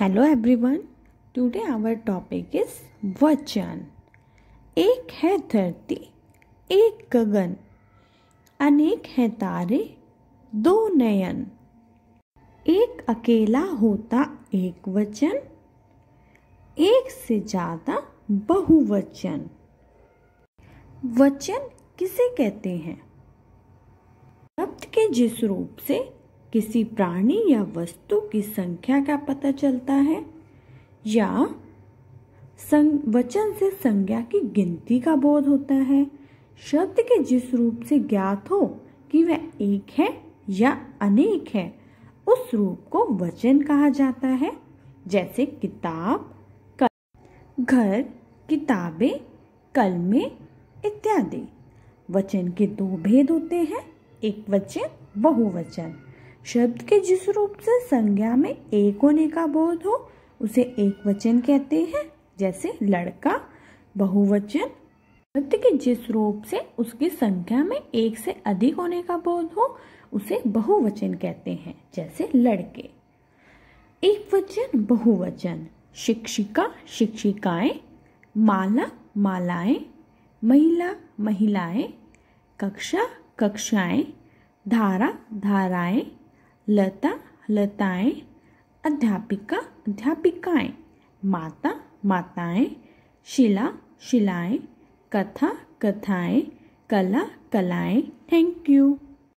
hello everyone today our topic is वचन एक है धरती एक गगन अनेक है तारे दो नयन एक अकेला होता एक वचन एक से ज़्यादा बहुवचन वचन किसे कहते हैं शब्द के जिस रूप से किसी प्राणी या वस्तु की संख्या का पता चलता है या सं, वचन से संज्ञा की गिनती का बोध होता है शब्द के जिस रूप से ज्ञात हो कि वह एक है या अनेक है उस रूप को वचन कहा जाता है जैसे किताब कल घर किताबें कलमे इत्यादि वचन के दो भेद होते हैं एक वचन बहुवचन शब्द के जिस रूप से संज्ञा में एक होने का बोध हो उसे एक वचन कहते हैं जैसे लड़का बहुवचन शब्द के जिस रूप से उसकी संख्या में एक से अधिक होने का बोध हो उसे बहुवचन कहते हैं जैसे लड़के एक वचन बहुवचन शिक्षिका शिक्षिकाएं माला मालाएं महिला महिलाएं कक्षा कक्षाएं धारा धाराएं लता लताएं अध्यापिका अध्यापिकाएं माता माताएं शिला शिलाएं कथा कथाएं कला कलाएं थैंक यू